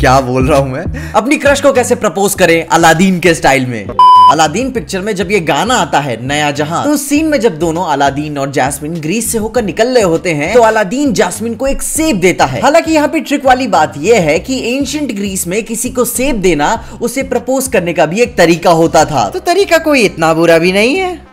क्या बोल रहा हूँ मैं अपनी क्रश को कैसे प्रपोज करें अलादीन के स्टाइल में अलादीन पिक्चर में जब ये गाना आता है नया जहां तो उस सीन में जब दोनों अलादीन और जैस्मिन ग्रीस से होकर निकल रहे होते हैं तो अलादीन जैस्मिन को एक सेब देता है हालांकि यहाँ पे ट्रिक वाली बात यह है कि एंशियंट ग्रीस में किसी को सेब देना उसे प्रपोज करने का भी एक तरीका होता था तो तरीका कोई इतना बुरा भी नहीं है